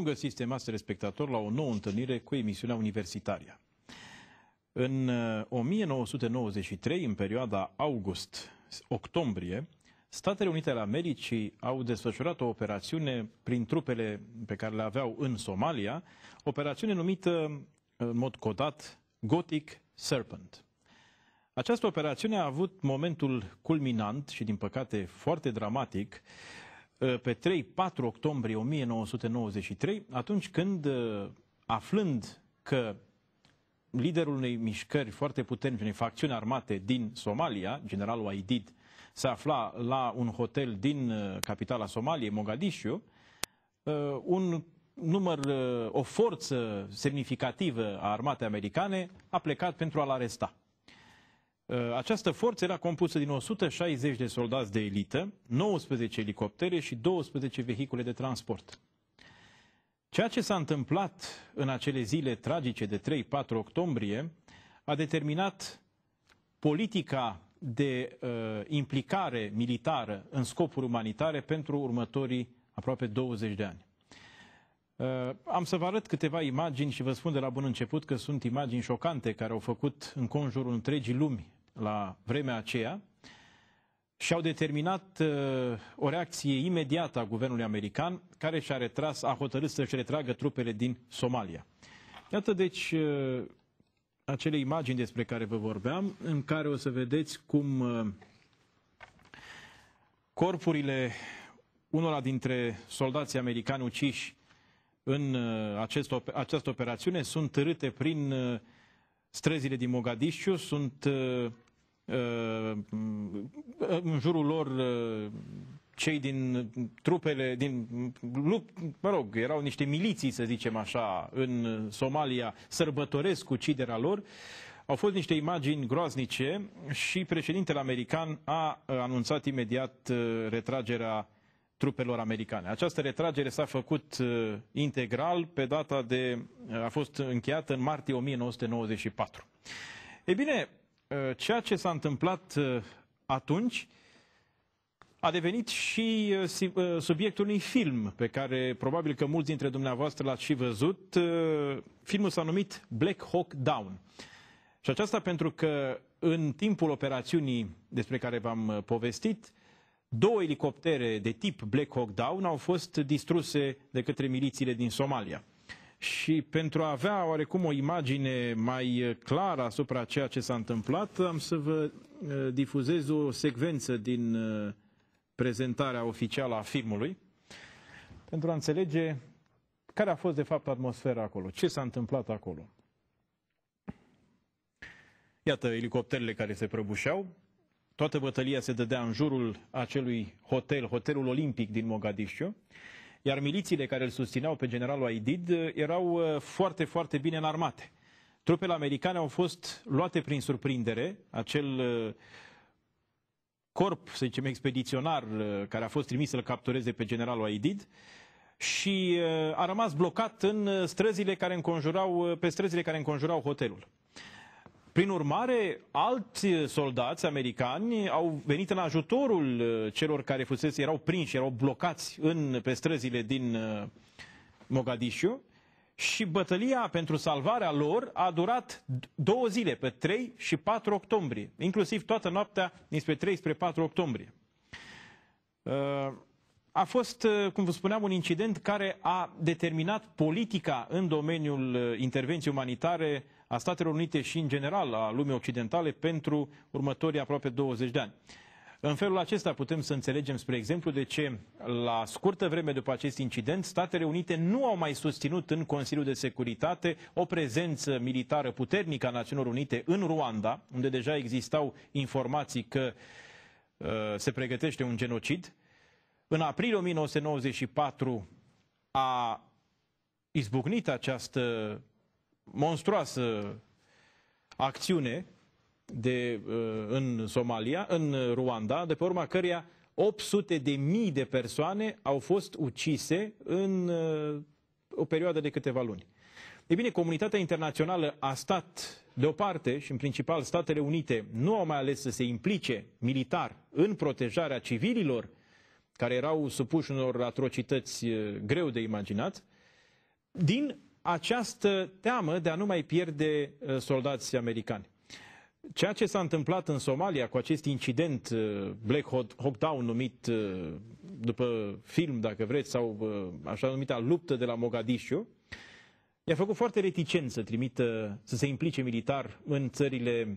Bun găsit, stimați spectatori, la o nouă întâlnire cu emisiunea Universitaria. În 1993, uh, în perioada august-octombrie, Statele Unite ale Americii au desfășurat o operațiune prin trupele pe care le aveau în Somalia, operațiune numită, uh, în mod codat, Gothic Serpent. Această operațiune a avut momentul culminant și, din păcate, foarte dramatic, Ă, pe 3-4 octombrie 1993, atunci când, ă, aflând că liderul unei mișcări foarte puternice, unei facțiuni armate din Somalia, generalul Aidid, se afla la un hotel din ă, capitala Somaliei, Mogadishu, un număr, o forță semnificativă a armatei americane a plecat pentru a-l aresta. Uh, această forță era compusă din 160 de soldați de elită, 19 elicoptere și 12 vehicule de transport. Ceea ce s-a întâmplat în acele zile tragice de 3-4 octombrie a determinat politica de uh, implicare militară în scopuri umanitare pentru următorii aproape 20 de ani. Uh, am să vă arăt câteva imagini și vă spun de la bun început că sunt imagini șocante care au făcut în conjurul întregii lumi la vremea aceea și au determinat uh, o reacție imediată a guvernului american care și-a retras, a hotărât să-și retragă trupele din Somalia. Iată deci uh, acele imagini despre care vă vorbeam, în care o să vedeți cum uh, corpurile unora dintre soldații americani uciși în uh, acest, această operațiune sunt târâte prin uh, Străzile din Mogadishu sunt uh, uh, în jurul lor uh, cei din trupele, din lup, mă rog, erau niște miliții, să zicem așa, în Somalia, sărbătoresc uciderea lor. Au fost niște imagini groaznice și președintele american a anunțat imediat retragerea trupelor americane. Această retragere s-a făcut uh, integral pe data de... Uh, a fost încheiată în martie 1994. Ei bine, uh, ceea ce s-a întâmplat uh, atunci a devenit și uh, uh, subiectul unui film pe care probabil că mulți dintre dumneavoastră l-ați și văzut. Uh, filmul s-a numit Black Hawk Down. Și aceasta pentru că în timpul operațiunii despre care v-am uh, povestit, două elicoptere de tip Black Hawk Down au fost distruse de către milițiile din Somalia. Și pentru a avea oarecum o imagine mai clară asupra ceea ce s-a întâmplat, am să vă eh, difuzez o secvență din eh, prezentarea oficială a filmului, pentru a înțelege care a fost de fapt atmosfera acolo, ce s-a întâmplat acolo. Iată elicopterele care se prăbușeau, Toată bătălia se dădea în jurul acelui hotel, hotelul olimpic din Mogadiscio, iar milițiile care îl susțineau pe generalul Aidid uh, erau uh, foarte, foarte bine înarmate. Trupele americane au fost luate prin surprindere, acel uh, corp, să zicem, expediționar care a fost trimis să-l captureze pe generalul Aidid, și a rămas blocat în străzile care înconjurau, pe străzile care înconjurau hotelul. Prin urmare, alți eh, soldați americani au venit în ajutorul eh, celor care fusese, erau prinși, erau blocați în, pe străzile din eh, Mogadishu și bătălia pentru salvarea lor a durat două zile, pe 3 și 4 octombrie, inclusiv toată noaptea dinspre 3 spre 4 octombrie. A fost, cum vă spuneam, un incident care a determinat politica în domeniul intervenției umanitare a Statelor Unite și în general a lumii occidentale pentru următorii aproape 20 de ani. În felul acesta putem să înțelegem, spre exemplu, de ce la scurtă vreme după acest incident, Statele Unite nu au mai susținut în Consiliul de Securitate o prezență militară puternică a Națiunilor Unite în Ruanda, unde deja existau informații că uh, se pregătește un genocid. În aprilie 1994 a izbucnit această monstruoasă acțiune de, uh, în Somalia, în Ruanda, de pe urma căreia 800 de mii de persoane au fost ucise în uh, o perioadă de câteva luni. Ei bine, comunitatea internațională a stat deoparte și în principal Statele Unite nu au mai ales să se implice militar în protejarea civililor care erau supuși unor atrocități uh, greu de imaginat, din această teamă de a nu mai pierde uh, soldați americani. Ceea ce s-a întâmplat în Somalia cu acest incident uh, Black Hawk Down numit uh, după film, dacă vreți, sau așa numita luptă de la Mogadishu, i-a făcut foarte reticent să trimită, să se implice militar în țările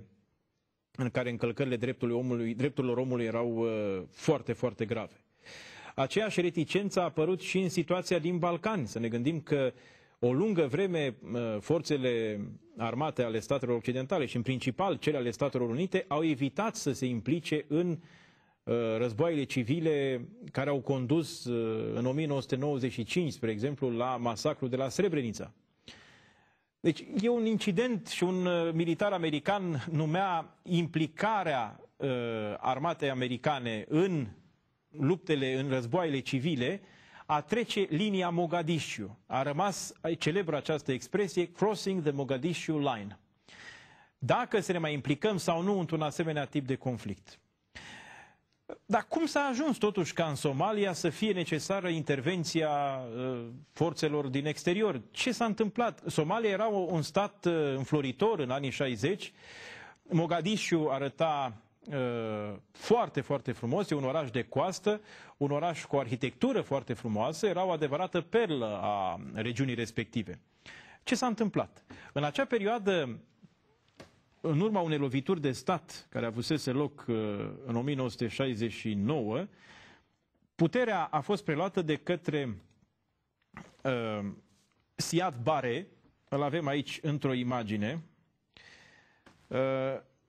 în care încălcările dreptului omului, drepturilor omului erau foarte, foarte grave. Aceeași reticență a apărut și în situația din Balcani. Să ne gândim că uh, o lungă vreme, forțele armate ale statelor occidentale și în principal cele ale Statelor Unite au evitat să se implice în ă, războaiele civile care au condus ă, în 1995, spre exemplu, la masacrul de la Srebrenica. Deci e un incident și un ă, militar american numea implicarea armatei americane în luptele, în războaiele civile, a trece linia Mogadishu. A rămas celebră această expresie, crossing the Mogadishu line. Dacă să ne mai implicăm sau nu într-un asemenea tip de conflict. Dar cum s-a ajuns totuși ca în Somalia să fie necesară intervenția uh, forțelor din exterior? Ce s-a întâmplat? Somalia era un stat uh, înfloritor în anii 60. Mogadishu arăta Uh, foarte, foarte frumos, e un oraș de coastă, un oraș cu o arhitectură foarte frumoasă, era o adevărată perlă a regiunii respective. Ce s-a întâmplat? În acea perioadă, în urma unei lovituri de stat care avusese loc uh, în 1969, puterea a fost preluată de către uh, Siad Bare, îl avem aici într-o imagine, uh,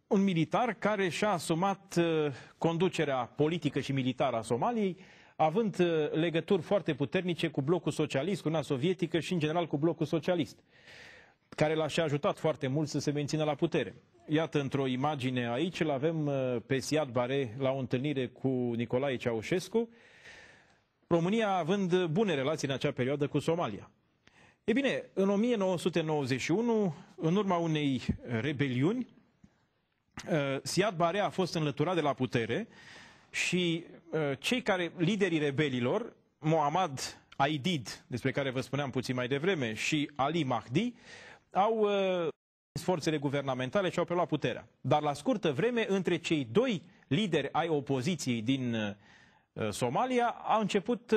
un militar care și-a asumat uh, conducerea politică și militară a Somaliei, având uh, legături foarte puternice cu blocul socialist, cu una Sovietică și în general cu blocul socialist, care l-a și ajutat foarte mult să se mențină la putere. Iată, într-o imagine aici, îl avem uh, pe Siad Bare la o întâlnire cu Nicolae Ceaușescu, România având bune relații în acea perioadă cu Somalia. E bine, în 1991, în urma unei rebeliuni, Siad uh, Bare a fost înlăturat de la putere și uh, cei care, liderii rebelilor, Mohamed Aidid, despre care vă spuneam puțin mai devreme, și Ali Mahdi, au uh, forțele guvernamentale și au preluat puterea. Dar la scurtă vreme, între cei doi lideri ai opoziției din Somalia, au început,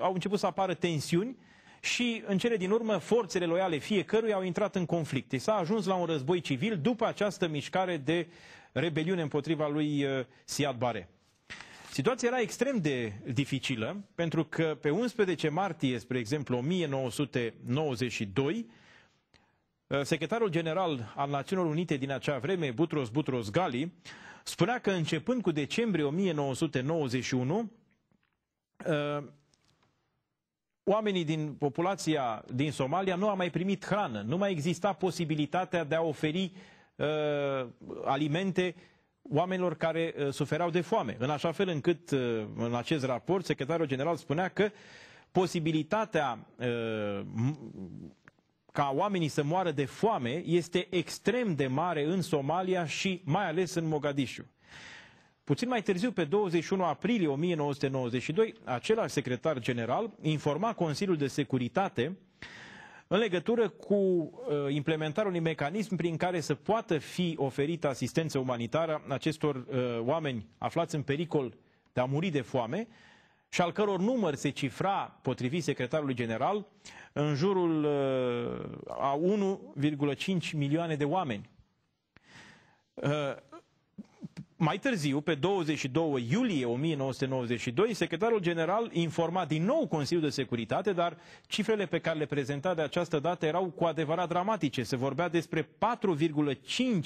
au început să apară tensiuni și în cele din urmă forțele loiale fiecărui au intrat în conflicte. S-a ajuns la un război civil după această mișcare de rebeliune împotriva lui uh, Siad Bare. Situația era extrem de dificilă, pentru că pe 11 martie, spre exemplu, 1992, uh, secretarul general al Națiunilor Unite din acea vreme, Butros Butros Ghali, spunea că începând cu decembrie 1991, Oamenii din populația din Somalia nu au mai primit hrană, nu mai exista posibilitatea de a oferi uh, alimente oamenilor care uh, suferau de foame. În așa fel încât, uh, în acest raport, secretarul general spunea că posibilitatea uh, ca oamenii să moară de foame este extrem de mare în Somalia și mai ales în Mogadishu. Puțin mai târziu, pe 21 aprilie 1992, același secretar general informa Consiliul de Securitate în legătură cu uh, implementarea unui mecanism prin care să poată fi oferită asistență umanitară acestor uh, oameni aflați în pericol de a muri de foame și al căror număr se cifra, potrivit secretarului general, în jurul uh, a 1,5 milioane de oameni. Mai târziu, pe 22 iulie 1992, secretarul general informa din nou Consiliul de Securitate, dar cifrele pe care le prezenta de această dată erau cu adevărat dramatice. Se vorbea despre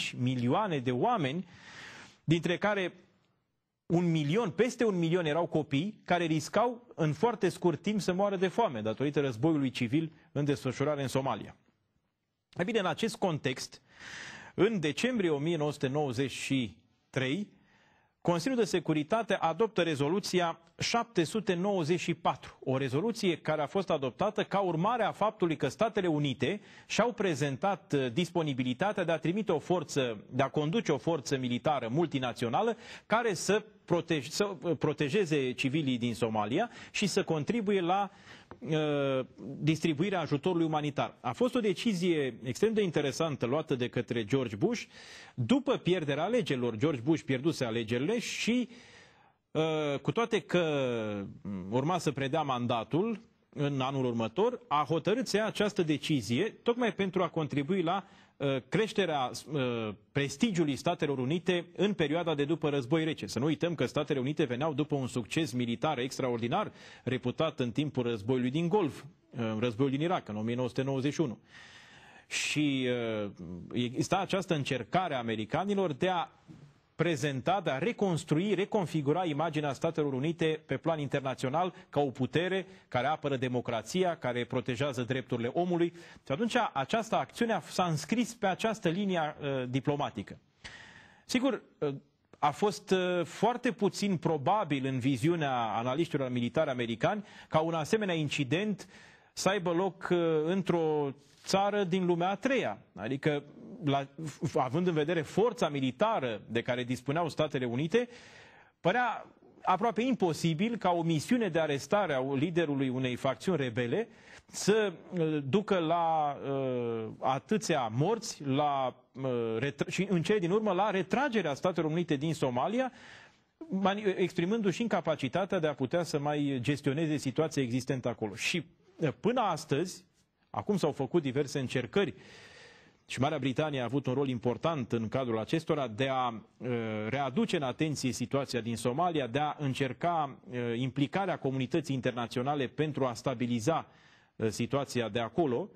4,5 milioane de oameni, dintre care un milion, peste un milion erau copii care riscau în foarte scurt timp să moară de foame datorită războiului civil în desfășurare în Somalia. E bine, în acest context, în decembrie 1990 3, Consiliul de Securitate adoptă rezoluția 794, o rezoluție care a fost adoptată ca urmare a faptului că Statele Unite și-au prezentat uh, disponibilitatea de a trimite o forță, de a conduce o forță militară multinațională care să protej, să uh, protejeze civilii din Somalia și să contribuie la uh, distribuirea ajutorului umanitar. A fost o decizie extrem de interesantă luată de către George Bush după pierderea alegerilor. George Bush pierduse alegerile și uh, cu toate că mm, urma să predea mandatul, în anul următor, a hotărât să ia această decizie tocmai pentru a contribui la uh, creșterea uh, prestigiului Statelor Unite în perioada de după război rece. Să nu uităm că Statele Unite veneau după un succes militar extraordinar, reputat în timpul războiului din Golf, uh, războiul din Irak, în 1991. Și exista această încercare a americanilor de a prezenta, de a reconstrui, reconfigura imaginea Statelor Unite pe plan internațional ca o putere care apără democrația, care protejează drepturile omului. Și atunci această acțiune s-a înscris pe această linie uh, diplomatică. Sigur, uh, a fost uh, foarte puțin probabil în viziunea analiștilor militari americani ca un asemenea incident să aibă loc uh, într-o țară din lumea a treia. Adică, la, având în vedere forța militară de care dispuneau Statele Unite, părea aproape imposibil ca o misiune de arestare a liderului unei facțiuni rebele să uh, ducă la uh, atâția morți la, uh, și în cele din urmă la retragerea Statelor Unite din Somalia, exprimându-și incapacitatea de a putea să mai gestioneze situația existentă acolo. Și până astăzi, acum s-au făcut diverse încercări și Marea Britanie a avut un rol important în cadrul acestora de a uh, readuce în atenție situația din Somalia, de a încerca uh, implicarea comunității internaționale pentru a stabiliza uh, situația de acolo,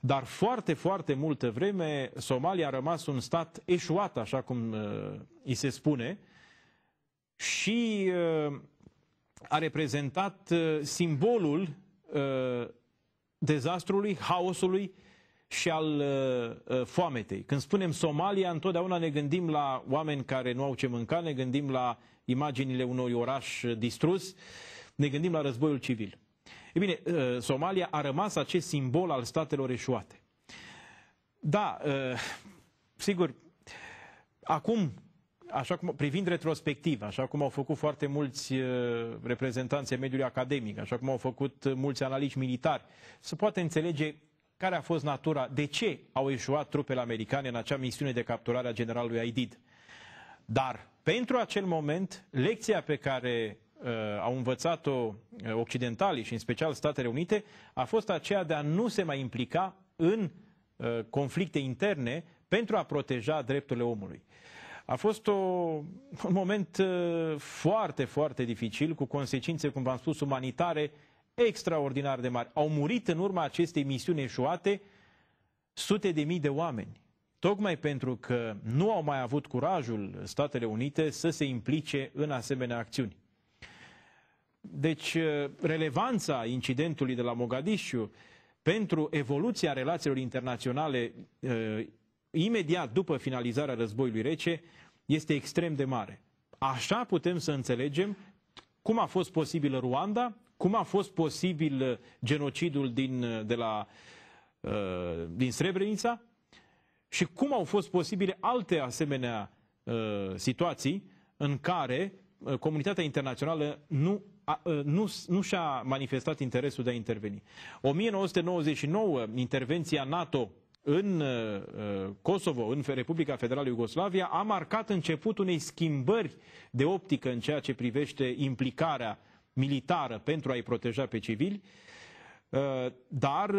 dar foarte, foarte multă vreme Somalia a rămas un stat eșuat, așa cum îi se spune, și a reprezentat simbolul Uh, dezastrului, haosului și al uh, uh, foametei. Când spunem Somalia, întotdeauna ne gândim la oameni care nu au ce mânca, ne gândim la imaginile unui oraș distrus, ne gândim la războiul civil. E bine, uh, Somalia a rămas acest simbol al statelor eșuate. Da, uh, sigur, acum așa cum, privind retrospectiv, așa cum au făcut foarte mulți uh, reprezentanți mediului academic, așa cum au făcut mulți analiști militari, se poate înțelege care a fost natura, de ce au eșuat trupele americane în acea misiune de capturare a generalului Aidid. Dar, pentru acel moment, lecția pe care uh, au învățat-o uh, occidentalii și în special Statele Unite a fost aceea de a nu se mai implica în uh, conflicte interne pentru a proteja drepturile omului. Uh, a fost o, un moment uh, foarte, foarte dificil, cu consecințe, cum v-am spus, umanitare extraordinar de mari. Au murit în urma acestei misiuni eșuate sute de mii de oameni, tocmai pentru că nu au mai avut curajul Statele Unite să se implice în asemenea acțiuni. Deci, uh, relevanța incidentului de la Mogadishu pentru evoluția relațiilor internaționale uh, imediat după finalizarea războiului rece, este extrem de mare. Așa putem să înțelegem cum a fost posibilă Ruanda, cum a fost posibil uh, genocidul din, uh, de la, uh, din Srebrenica și cum au fost posibile alte asemenea situații în care comunitatea internațională nu, nu, nu și-a manifestat interesul de a interveni. 1999, intervenția NATO în uh, uh, Kosovo, în Republica Federală Iugoslavia, a marcat începutul unei schimbări de optică în ceea ce privește implicarea militară pentru a-i proteja pe civili, uh, dar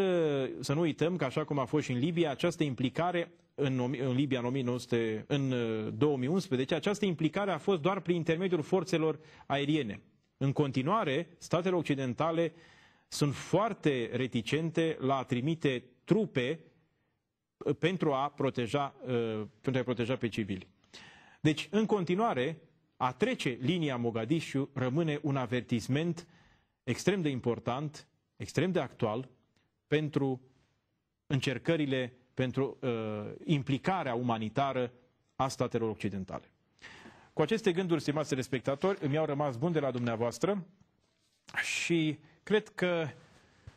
să nu uităm că așa cum a fost și în Libia, această implicare în, în Libia în, 1900, în 2011, această implicare a fost doar prin intermediul forțelor aeriene. În continuare, statele occidentale sunt foarte reticente la a trimite trupe pentru a proteja, uh, pentru a proteja pe civili. Deci, în continuare, a trece linia Mogadishu rămâne un avertisment extrem de important, extrem de actual, pentru încercările, pentru uh, implicarea umanitară a statelor occidentale. Cu aceste gânduri, stimați respectatori, îmi au rămas bun de la dumneavoastră și cred că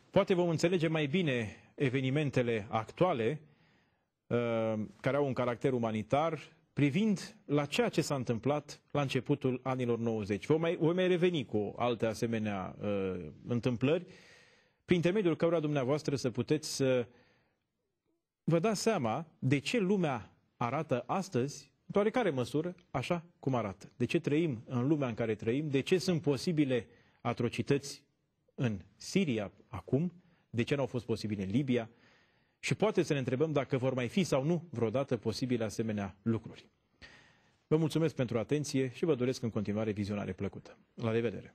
poate vom înțelege mai bine evenimentele actuale Uh, care au un caracter umanitar, privind la ceea ce s-a întâmplat la începutul anilor 90. Voi mai, voi mai reveni cu alte asemenea uh, întâmplări, prin intermediul cărora dumneavoastră să puteți să vă dați seama de ce lumea arată astăzi, în oarecare măsură, așa cum arată. De ce trăim în lumea în care trăim, de ce sunt posibile atrocități în Siria acum, de ce nu au fost posibile în Libia, și poate să ne întrebăm dacă vor mai fi sau nu vreodată posibile asemenea lucruri. Vă mulțumesc pentru atenție și vă doresc în continuare vizionare plăcută. La revedere!